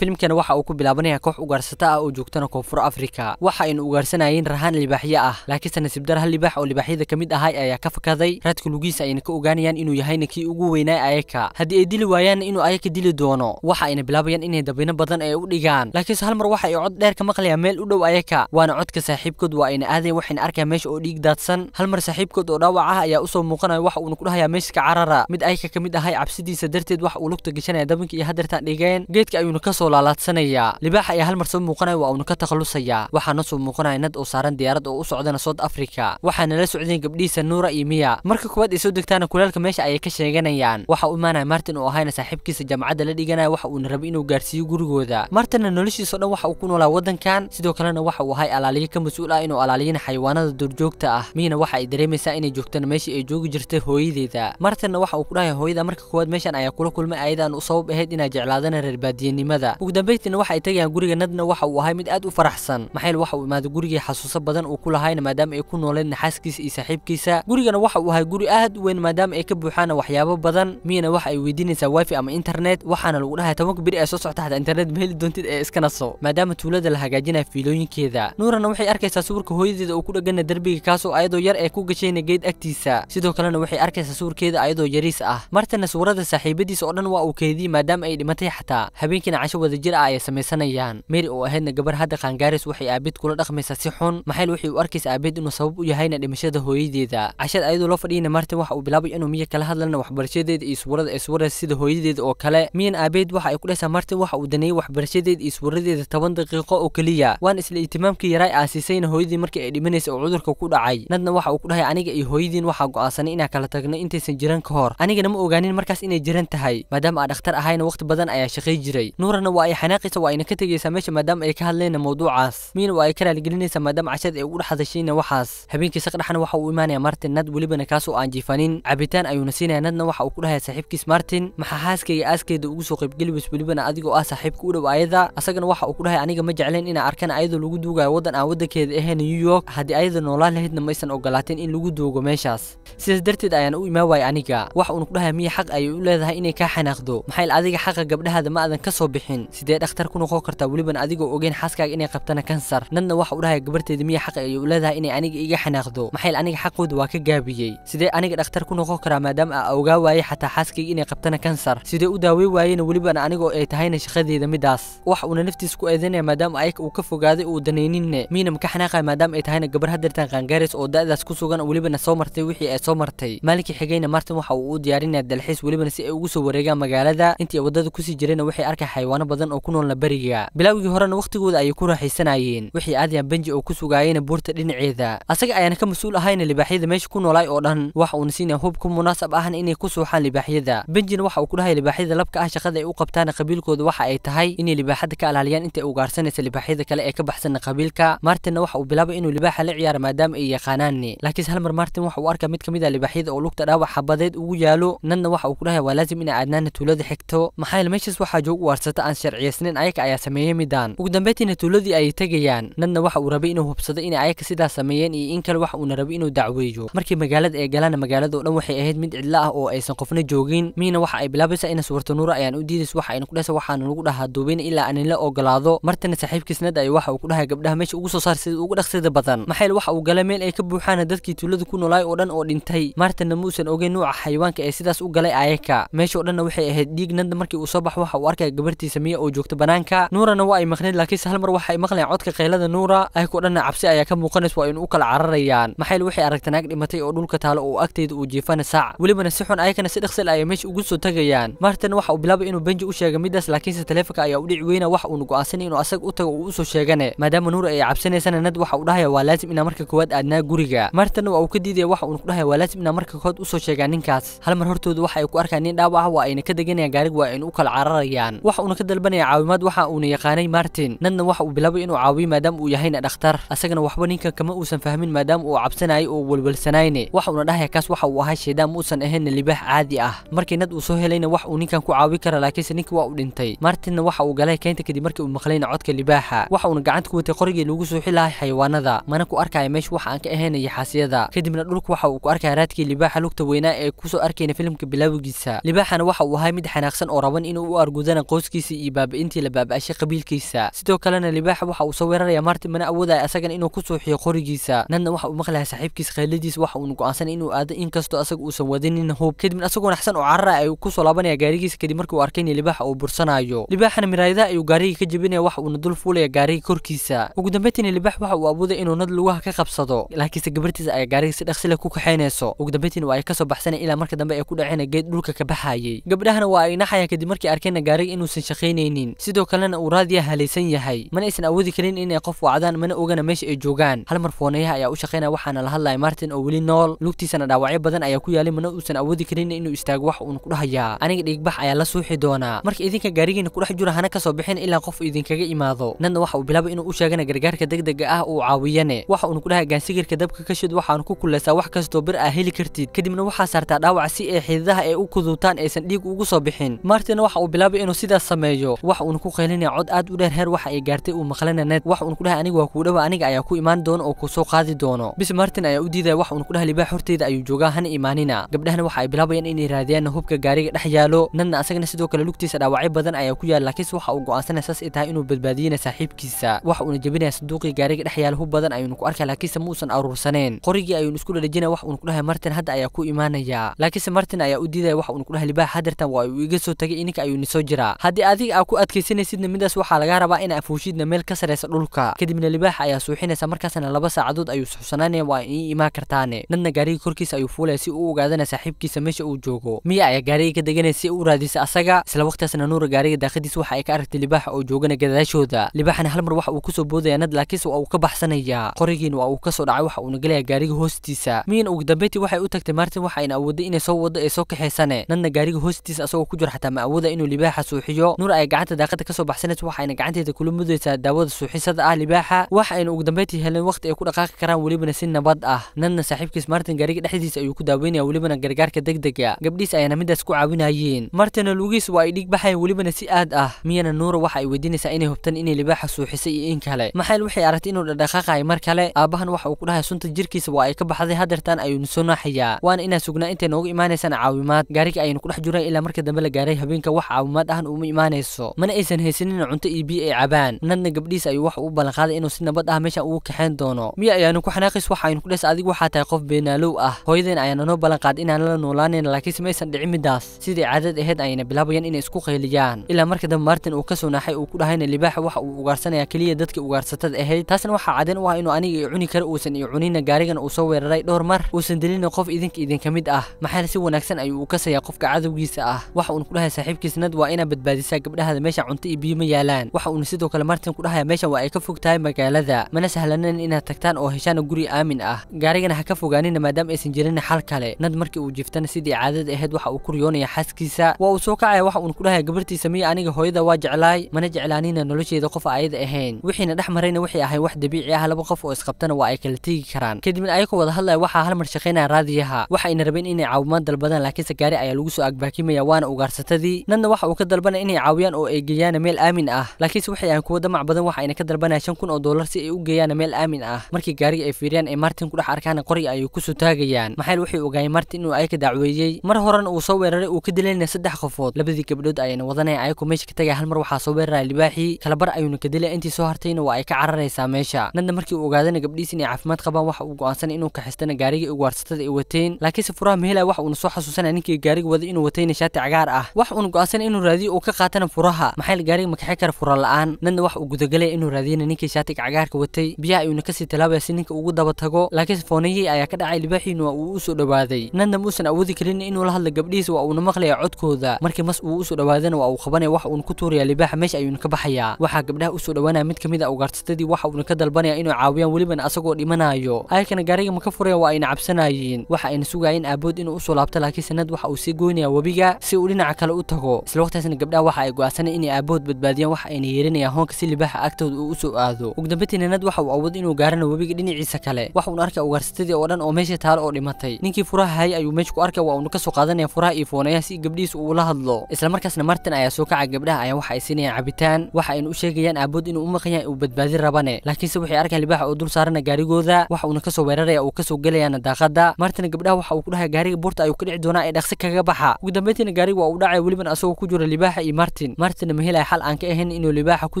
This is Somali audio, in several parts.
filimkan waxa uu ku bilaabanayaa koox ugaarsata ah oo joogtana koonfur afrika waxa aynu ugaarsanayeen rahaan libaaxye ah laakiinse nasiibdar hal libaax oo libaaxyada ka mid ahay ayaa ka fakaday raadka lugiisa ayna ka ogaanayaan inuu yahayna kii ugu weynaa ayaka haddii ay dili waayaanna inuu ayaka dili doono waxa ayna bilaabayaan inay dabino badan ay u dhigaan laakiinse hal mar waxa ay cod dheer ka maqlayaan meel u dhow ayaka waana codka saaxiibkood waa ayna aadayn waxayna arkayaa meesha oo dhiig daadsan hal mar saaxiibkood oo dhaawac ah ayaa usoo muuqanaya waxa uuna ku dhahayaa meeska carara mid ayaka ka mid ahay cabsidiisa darteed waxa uu lugta gashanaya dabinka iyo hadeertaan dhigeen geedka ayuuna kasoo laalaadsanaya libaax ayaa hal mar soo muuqanaya waa uuna ka takhallusaya waxaana soo muuqanaya nad oo saaran diyaarad oo u socdana soud afrika waxaana la socdeen gabdhihiisa nuura iyo miya marka kuwaad ay soo degtaana kulaalka meesha ayay ka sheeganayaan waxa u imaanaya martin oo ahayna saaxiibkiisa jaamacadda la dhiganaya waxa uuna rabay inuu gaarsiiyo gurigooda martinna noloshiisa dhan waxa uu ku noolaa waddankan sidoo kalena waxa uu ahay alaaliye ka mas-uul ah inuu alaaliyana xayawaanada duurjoogta ah miyana waxa ay dareemaysaa inay joogtana meeshii ay joogi jirtay hooyadeeda martinna waxa uu ku dhahay hooyada marka koowaad meeshan ayaa kula kulmay ayadan u sabab ahayd inaa jeclaadana reer baadiyenimada ugu dambayntiina waxa ay tegayaan guriga nadna waxa uu ahay mid aad u faraxsan maxayl waxa uu imaaday gurigii xasuuso badan uu ku lahayna maadaama ay ku nooleen naxaaskiisa iyo saaxiibkiisa gurigana waxa uu ahay guri aad u weyn maadaama ay ka buuxaana waxyaabo badan miyana waxa ay weydiinaysaa wifi ama internet waxaana lagu dhahay tobanka beri ee soo socota hada internet maheli doontid ee iska naso maadaama tuulada la hagaajinaya fiilooyinkeeda nuurana waxay arkaysaa sawirka hooyadeeda uu ku dhegana derbiga kaasoo ayadoo yar ee ku gashayna geed agtiisa sidoo kalena waxay arkaysaa sawirkeeda ayadoo yariis ah martana sawirada saaxiibadiisa oo dhan waa uu keediyey maadaama ay dhimatay xataa habeenkiina casho wadajir ah ay samaysanayaan mary oo ahaydna gabar hadda qaangaaris waxay aabid kula dhaqmaysaa si xun maxayl waxay u arkaysa aabid inuu sabab u yahayna dhimashada hooyadeeda cashad ayadoo loo fadhiyayna martin waxa uu bilaabay inuu miya kala hadlana waxbarashadeeda iyo sawirada ee suwarada sida hooyadeeda oo kale miyan aabeed waxa ay ku dhahaysaa martin waxa uu daneeyey waxbarashadeeda iyo suwaradeeda toban daqiiqo oo keliya waan isla ihtimaamkii yaraay aasiisayna hooyadii markii ay dhimanaysa oo cudurka ku dhacay nadna waxa uu ku dhahay aniga iyo hooyadiin waxaa go'aansanay inaan kala tagnay intaysan jiran ka hor anigana ma ogaanin markaas inay jiran tahay maadaama aa dhakhtar ahayna wakhti badan ayaa shaqay jiray nuurana واي حناقيسا واي نكتغيسا ميش مادام اي كهالينا موضوع عاس مين واي كلا لقلينيسا مادام عشاد اي قول حزشينا وحاس هبين كيساق رحان وحا ويمانيا مارتن ناد وليبنا كاسو آن جيفانين عبيتان ايو نسينا ناد نوحا وكل هيا ساحب كيس مارتن محا حاس كي اس كي دو اوسو قيب قلبس وليبنا ادقو اه ساحب كورا وايدا اساقن وحا وكل هيا انيقا مجعلين انا اركان ايضا لوگو دوغا يودان اه ودا كيد ايه نيويوك هادي ايضا نولا لهيد نميسان او غلاتين ان لوگو دوغو ميشاس سيس درتيد ايان او يماواي انيقا وحا ونقل هيا مي حق ايو اولا ذها اني كاحا ناخدو محايل ادقا قبل هذا ما اذن كسو بحين lahayn sidee dhakhtar ku noqon kartaa weliban adigoo ogeyn xaaskaaga inay qabtana kansar nadna waxa u dhahaya gabarteeda miya xaq ay u leedahay inay aniga iga xanaaqdo maxayl aniga xaqooda waa ka gaabiyey sidee aniga dhakhtar ku noqon karaa maadaama a ogaa waayay xataa xaaskayga inay qabtana kansar sidee u daawey waayena weliban anigoo ay tahayna shaqadeeda midaas wax uuna naftiis ku eedanaya maadaama ayaka uu ka fogaaday uu danayninne miyna maka xanaaqaya maadaama ay tahayna gabar hadeertan qaangaaris oo da'daas ku sugan welibana soo martay wixii ay soo martay maalinkii xigayna martin waxa uu u diyaarinaya dalxiis welibana si ay ugu soo wareegaan magaalada intii waddada kusii jirayna waxay arkay xayawaano badan oo ku noolna beriga bilowgii horena wakhtigooda ayay ku raaxaysanayeen wixii aadyan benji oo ku sugaayeyna buurta dhinaceeda asaga ayaana ka mas-uul ahayna libaaxyada meesha ku noolaay oo dhan waxa uuna siina hub ku munaasab ahna inay ku suuxaan libaaxyada benjina waxa uu ku dhahay libaaxyada labka ah shaqada ay u qabtaana qabiilkooda waxa ay tahay inay libaaxada ka alaaliyaan inta ugaarsanaysa libaaxyada kale ee ka baxsana qabiilka maartinna waxa uu bilaabay inuu libaaxa la ciyaara maadaama ay yaqaanaani laakiinse halmar maartin waxa uu arkaa mid ka mid a ah libaaxyada oo lugta dhaawac xabadeed ugu yaalo nadna waxa uu ku dhahay waa laazim inay aadnaana tuulada xigto maxaa yeele meeshaas waxaa joog waarsata aan sharciyeysnayn ayaka ayaa sameeyey midaan ugu dambeyntiina tuuladii ayay tegayaan nadna waxa uu rabay inuu hubsado inay ayaka sidaas sameeyeen iyo in kale waxa uuna rabay inuu dacweeyo markii magaalada ee galaana magaalada o dhan waxay ahayd mid cidla ah oo aysan qofna joogin miina waxa ay bilaabaysa ina nuura ayaan u diidaysa waxa ayna kudhesa waxaana lagu dhahaa duubayna ilaa la ogolaado martana saaxiibkiis nad ay waxa uu ku dhahay gabdhaha meesha ugu soo saar sida ugu dhaqsida badan maxayl waxa uu galay meel ay ka buuxaana dadkii tuulada ku noolaay oo dhan oo dhintay martana muusan ogeyn nuuca xayawaanka ee sidaas u galay ayaka meesha oo dhanna waxay ahayd dhiig nadna markii uu soo bax waxa uu arkaya gabartiisa hogaamiye oo joogta banaanka nuurana waa ay maqneed laakiinse halmar waxa ay maqleen codka kaylada nuura ay ku dhanna cabsi ayaa ka muuqanaysa waa inu u kala cararayaan maxayl waxay aragta naag dhimatay oo dhulka taalo oo agteeda uu jiifana saac welibana si xun ayagana si dhaqsil ayay meesha ugu soo tagayaan martin waxa uu bilaabay inuu benji u sheegay middaas laakiinse taleefonka ayaa u dhici weyna wax uuna go'aansanay inuu asaga u tago uu usoo sheegane maadaama nuura ay cabsanaysana nad waxa uu dhahaya waa laazim inaa marka koowaad aadnaa guriga martin waa uu ka diidaya waxa uuna ku dhahaya waa laazim inaa marka koowaad usoo sheegaa ninkaas halmar hortooda waxa ay ku arkaan nin dhaawac ah waa ayna ka deganayaan gaariga waa ayna u kala cararayaan waxa uuna ka dal marban ee caawimaad waxa uuna yaqaanay martin nadna waxa uu bilaabay inuu caawiyo maadaama uu yahayna dhakhtar asagana waxba ninkan kama uusan fahmin maadaama uu cabsanayay oo welwelsanayne waxa uuna dhahaya kaas waxa uu ahaa shaydaan uusan ahayna libaax caadi ah markii nad uu soo helayna wax uu ninkan ku caawi kara laakiinse ninkii waa u dhintay martinna waxa uu galay keynta kadib markii uu maqlayna codka libaaxa waxa uuna gacanta ku watay qorigii lagu suuxi lahay xayawaanada mana ku arkaya meesha waxa aan ka ahayna yaxaasiyada kadibna dhulka waxa uu ku arkaya raadkii libaaxa lugta weynaa ee kusoo arkayna filimka bilaawigiisa libaaxana waxa uu ahay mid xanaaqsan oo raban inuu u argudana qoyskiisa iyo iyo baabi'intii la baaba'ashay qabiilkiisa sidoo kalena libaax waxa uu soo weeraraya maartin mana awoodaya asagana inuu ku suuxiyo qorigiisa nadna waxa uu maqlaya saaxiibkiisa khayladiis waxa uuna go'aansanay inuu aado inkastoo asaga uusan wadinin hub kadibna asagoo naxsan oo carara ay kusoo laabanaya gaarigiisa kadib markii uu arkayna libaaxa uu bursanaayo libaaxana miraayadaha ayuu gaariga ka jabinaya waxa uuna dul fuulaya gaariga korkiisa ugu dambayntiina libaax waxa uu awooday inuu nad lugaha ka qabsado laakiinse gabartiisa ayaa gaariga si dhaqsi ku kaxeynayso ugu dambayntiina waa ay kasoo baxsanaya ilaa marka dambe ee ku dhaceen geed dhulka ka baxaayay gabdhahana waa ay naxayaan kadib markii arkayna gaariga inuusan shaqaynayn raadinaynin sidoo kalena uu raadiya halaysan yahay mana aysan awoodi karin inay qof wacdaan mana ogana meesha ay joogaan hal marfoonayaha ayaa u shaqaynaya waxaana la hadlaya martin oo weli nool lugtiisana dhaawacyo badan ayaa ku yaalay mana uusan awoodi karin inuu istaago wax uun ku dhahayaa aniga dhiigbax ayaa la suuxi doonaa marka idinka gaarigiina ku dhex jura hana kasoo bixin ilaa qof idinkaga imaado nadna waxa uu bilaabay inuu u sheegana gargaarka degdega ah uu caawiyane waxa uun ku dhaha gaansigirka dabka ka shid waxaan ku kullaysaa wax kastoo bir aa ah heli kartid kadibna waxaa saartaa dhaawac si ee xididaha ay u kuduutaan aysan dhiig ugu soo bixin martinna waxa uu bilaabay inuu sidaas sameeyo iyo wax uuna ku qaylinaya cod aad u dheer heer waxa ay gaartay uu maqlananeed wax uun ku dhahay aniga waa kuu dhawa aniga ayaa ku imaan doono oo kuu soo qaadi doono bis martin ayaa u diidaya wax uun ku dhaha libaax horteeda ayuu joogaa hana imaanina gabdhahana waxa ay bilaabayaan inay raadiyaan hubka gaariga dhex yaalo nadna asagana sidoo kale lugtiisa dhaawacyo badan ayaa ku yaal laakiinse waxa uu go'aansanaya saas ay tahay inuu badbaadiyana saaxiibkiisa wax uuna jebinaya sanduuqii gaariga dhex yaala hub badan ayuuna ku arkaya laakiinse muusan aruursaneen qorigii ayuuna isku dhadhejinaya wax uun ku dhahay martin hadda ayaa ku imaanaya laakiinse martin ayaa u diidaya wax uun ku dhaha libaax hadartan waa uu iga soo tagay ininka ayuuna soo jiraa haddii adiga adiga aa ku adkaysanaysidna midaas waxaa lagaa rabaa in afuushidna meel ka saraysa dhulka kadibna libaaxa ayaa suuxinaysa markaasna laba saacadood ayuu suxsanaanaya waa ii imaan kartaane dadna gaariga korkiisa ayuu fuulaya si uu ogaadana saaxiibkiisa meesha uu joogo miya ayaa gaariga ka deganaya si u raadisa asaga isla waqtigaasna nuura gaariga daaqadiisa waxa ay ka aragtay libaaxa oo joogana gadaashooda libaaxna hal mar waxa uu kasoo boodaya nad laakiinse waa uu ka baxsanaya qorigiina waa uu kasoo dhacay waxa uuna gelaya gaariga hoostiisa miyana ugu dambeyntii waxay u tagtay maartin ayna awooday inay soo wado ee soo kaxaysane nadna gaariga hoostiisa asagoo ku jir xataa ma awooda inuu libaaxa suuxiyo nuur ay gacanta daaqada kasoo waxa ayna gacanteeda kula mudaysaa daawada suuxisada ah libaaxa waxa ayna ugu dambeyntii heleen wakhti ay ku dhaqaaqi karaan welibana si nabad ah nadna saaxiibkiis martin gariga dhexdiisa ayuu ku daaweynaya welibana gargaarka deg dega gabdhiis ayaana midaas ku caawinayeen martina lugiis waa ay dhiig baxayan welibana si aad ah miyana nuura waxa ay weydiinaysaa inay hubtaan inay libaaxa suuxisay iyo in kale maxayl waxay aragtay inuu dhaqdhaqaaqayo mar kale aabahan waxa uu ku dhahay sunta jirkiisa waa ay ka baxday hadeertaan ayuuna soo naaxayaa waana inaa sugnaa intay noogu imaanaysaan caawimaad gaariga ayaynu ku dhex jiraan ilaa marka dambe la gaaray habeenka wax caawimaad ahan uma imaanayso hayso mana aysan haysanin cunto iyo biyo ay cabaan nadna gabdhiis ayuu wax uu ballanqaaday inuu si nabad ah meeshaan ugu kaxeyn doono miya ayaanu ku xanaaqis waxa aynu ku dhes adigu waxaa tahay qof beenaalow ah hooyadan ayaana noo ballanqaad inaan la noolaanayna laakiinse maysan dhicin middaas sidai caadad ahayd ayna bilaabayaan inay isku qayliyaan ilaa marka dambe martin uu ka soo naaxay uu ku dhahayna libaaxa waxa uu ugaarsanayaa keliya dadka ugaarsatada ahayd taasna waxaa cadeyn u ah inuu aniga i cuni kara uusan i cunina gaarigan uu soo weeraray dhowr mar uusan delina qof idinka idinka mid ah maxaa si wanaagsan ayuu u kasayaa qofka cadowgiisa ah waxa uun ku dhahay saaxiibkiis nad waa inaa badbaadisaa gabdha dhahda meesha cunto iyo biyo ma yaalaan waxa uuna sidoo kale martin ku dhahaya meeshan waa ay ka fog tahay magaalada mana sahlanan inaad tagtaan oo heshaana guri aamin ah gaarigana ha ka fogaanina maadaama aysan jirin xal kale nad markii uu jiftana sidii caadada ahayd waxa uu ku riyoonaya xaaskiisa waa uu soo kacaya waxa uuna ku dhahaya gabartiisa miya aniga hooyada waa jeclaay mana jeclaanina nolosheeda qof ayada ahayn wixiina dhex marayna waxay ahayn wax dabiici ah laba qof oo isqabtana waa ay kala tegi karaan kadibna ayakoo wada hadlaya waxaa halmar shaqaynaya raadiyaha waxayna rabeen inay caawimaad dalbadaan laakiinse gaari ayaa lagu soo agbaakimaya waana ugaarsatadii nadna waxa uu ka dalbana inay caawiyaan doonayaan oo ay geeyaana meel aamin ah laakiinse waxay ahaan kuwa damac badan waxa ayna ka dalbanaya shan kun oo dollar si ay u geeyaana meel aamin ah markii gaariga ay fiiriyaan ay martin ku dhex arkaan qoriga ayuu kusoo taagayaan maxayl waxay ogaayeen martin inuu ayaka dacweeyey mar horena uu soo weeraray uu ka dilaynaya saddex qofood labadii gabdhood ayayna wadanaya ayaku meesha ka tagaya hal mar waxaa soo weeraraya libaaxii kalabar ayuuna ka dilaya intii soo hartayna waa ay ka cararaysaa meesha nadna markii uu ogaadana gabdhiis inay caafimaad qabaan waxa uu go'aansanay inuu kaxistana gaarigii ugaarsatada ay wateen laakiinse furaha mehelaya waxa uuna soo xasuusanaya ninkii gaariga waday inuu watayna shaati cagaar ah wax uuna go'aansanay inuu raadiyo uu ka qaatana furaha maxayl gaariga makaxi kara fura la'aan aan midna wax uu gudagelaya inuu raadiyana ninkii shaatiga cagaarka watay biyaha ayuuna kasii tilaabaya si ninka ugu daba tago laakiinse foonayihii ayaa ka dhacay libaaxiina waa uu usoo dhowaaday nadna ma uusan awoodi karin inuu la hadla gabdhihiisa waa uuna maqlayaa codkooda markii mas uu usoo dhawaadana waa uu qabanaya wax uuna ku tuuraya libaaxa meesha ayuuna ka baxayaa waxaa gabdhaha usoo dhowaanaya mid kamid a ah ugaarsatadii waxa uuna ka dalbanaya inuu caawiyaan welibana asagoo dhimanaayo ayakana gaariga ma ka furayaan waa ayna cabsanaayiin waxa ayna sugaayeen aabood inuu usoo laabto laakiinse nad waxa uu sii goynaya webiga si uu dhinaca kale u tago isla waqtiaasna gabdhaha waxa ay go'aansanay inay aabahood badbaadiyaan waxa ayna yeelinayaan hoonka si libaaxa agtooda uu u soo aado ugudambeytii ninad waxa uu awooday inuu gaarana webiga dhinaciisa kale waxa uuna arkay ugaarsatadii oo dhan oo meesha taalo oo dhimatay ninkii furaha hayay ayuu meesha ku arkay waa uuna ka soo qaadanaya furaha iyo foonayaha si gabdhihiisa uu la hadlo islamarkaasna martin ayaa soo kaca gabdhaha ayaa waxa ay siinayaan cabitaan waxa ayna u sheegayaan aabahood inuu u maqan uu badbaadin rabane laakiinse waxay arkaan libaaxa oo dul saarana gaarigooda waxa uuna kasoo weeraraya uu kasoo gelayaana daaqadda martina gabdhaha waxa uu ku dhahay gaariga buurta ayuu ka dhici doonaa ee dhaqsi kaga baxa ugu gaariga waa uu dhacay welibana asagoo ku jira libaaxa iyo martin martina ma helay xal aan ka ahayn inuu libaaxa ku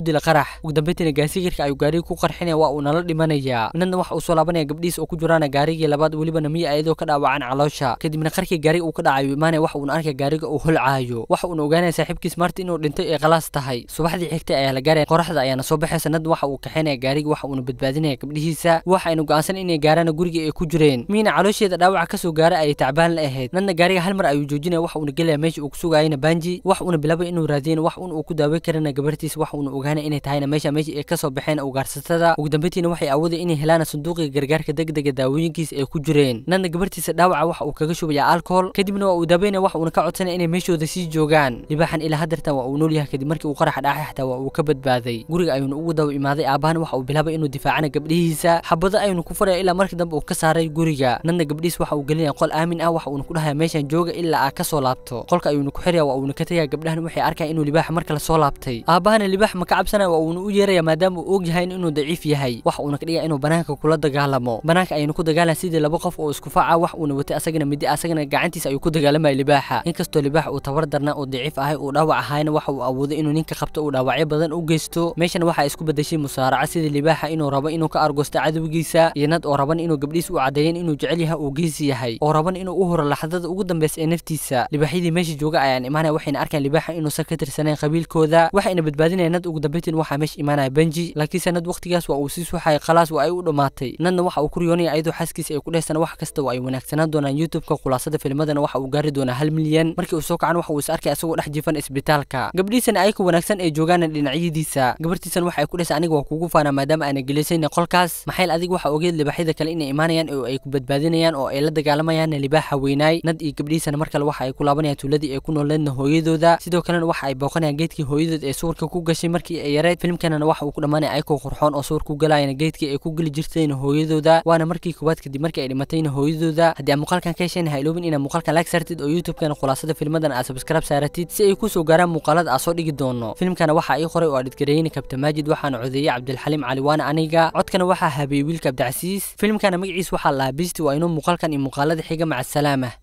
dila qarax ugu dambeyntiina gaasigiirka ayuu gaarigii ku qarxinaya waa uu nala dhimanayaa minadna waxa uu soo laabanaya gabdhihiis oo ku jiraana gaarigii labaad welibana miya ayadoo ka dhaawacan caloosha kadibna qarkii gaariga uu ka dhacayuu imaanaya wax uuna arkaya gaariga uu holcaayo waxa uuna ogaanaya saaxiibkiis marti inuu dhintay ee khalaas tahay subaxdii xigtay ayaa la gaaraya qoraxda ayaana soo baxaysa nadna waxa uu kaxeynaya gaariga waxa uuna badbaadinaya gabdhihiisa waxaynu go'aansan inay gaaraana gurigii ay ku jireen miina caloosheeda dhaawaca kasoo gaara ayay tacbaan la ahayd nadna gaariga hal mar ayuu joojinaya waxa uuna gelaya meesha uu ku sugaayana banji wax uuna bilaabay inuu raadiyan wax un uu ku daaweyn karana gabarhtiisa wax uun ogaana inay tahayna meesha meesha ay soo baxeen ugaarsatada ugu dambeyntiina waxay awooda inay helaana sanduuqiga gargaarka degdega daawooyinkiisa ay ku jireen nanna gabartiisa dhaawaca waxa uu kaga shubaya alcohol kadibna waa uu daaweynaya wax uuna ka codsanaya inay meeshooda sii joogaan libaaxan ilaa haddeertan waa uu nool yahay kadib markii uu qarax dhaaxay xataa waa uu ka badbaaday guriga ayuuna ugu daba imaaday aabahana waxa uu bilaabay inuu difaacana gabdhihiisa xabado ayuunu ku faraya ilaa markii dambe uu ka saaray guriga nanna gabdhihiis waxa uu gelinaya qol aamin ah waxa uuna ku dhahaya meeshan jooga ilaa aa soo laabto qolka ayuuna ku xiraya waa uuna ka tagaya gabdhahan waxay arkaya inuu libaax marka lasoo laabtay aabbahana libaax ma ka cabsanaya waa uuna u yeeraya maadaama uu ogyahay inuu daciif yahay wax uuna ka dhigaya inuu banaanka kula dagaalamo banaanka ayaynu ku dagaalan sidii laba qof oo isku iskufaaca wax uuna watay asagana midi asagana gacantiisa ayuu ku dagaalamaya libaaxa inkastoo libaax uu tabar darnaa uu daciif ahay uu dhaawac ahayna waxa uu awooday inuu ninka qabto uu dhaawacyo badan u geysto meeshana waxaa isku badashay musaaraca sidii libaaxa inuu rabo inuu ka argoosto cadowgiisa iyo nad oo raban inuu gabdhiis u caddeeyeen inuu jecel yahay uu geesi yahay oo raban inuu u horo laxdada ugu dambeysa ee naftiisa libaaxyadii meesha jooga ayaan imaanaya waxayna arkaan libaaxa inuusan ka tirsan wanaagsaneen qabiilkooda waxayna badbaadinayeen nad ugu dambaytin waxaa meesha imaanaya benji laakiinse nad wakhtigaas waa uu sii suuxaya khalaas waa ay u dhammaatay nadna waxa uu ku riyoonaya ayadoo xaaskiisa ay ku dhehsan wax kasta oo ay wanaagsanaan doonaan youtubeka khulaasada filmadana waxa uu gaari doonaa hal milyan markii uu soo kacan waxa uu is arkay isagoo dhex jiifan isbitaalka gabdhihiisana ayaka wanaagsan ay joogaana dhinacyadiisa gabartiisan waxa ay ku dhehsan aniga waa kuugu faanaa maadaama aana geliysayna qolkaas maxayl adiga waxa ogeed libaaxyada kale inay imaanayaan oo ay ku badbaadinayaan oo ay la dagaalamayaanna libaaxa weynaay nad iyo gabdhihiisana mar kale waxa ay ku laabanayaan tuuladii ay ku nooleedna hooyadooda sidoo kalena waxa ay qurxoonaya geedkii hooyadood ee suurka ku gashay markii ay yareed filimkanana waxa uu ku dhammaanaya ayagoo qurxoon oo suur ku galaayana geedkii ay ku geli jirtayna hooyadooda waana markii koowaad kadib markii ay dhimatayna hooyadooda haddii aad muuqaalkan ka hesheen ha iloobin inaad muuqaalkan laag saartid oo youtubekana khulaasada filmadan aad subscribe saaratid si ay ku soo gaaraan muuqaalada aad soo dhigi doono filimkana waxaa ii qoray oo adhidgareeyna kabta maajid waxaana codeeyey cabdilxaliim cali waana aniga codkana waxaa habeeyey wiilka cabdicasiis filimkana magaciis waxaa lahaa bisti waa inuu muuqaalkan iyo muuqaalada xiga maca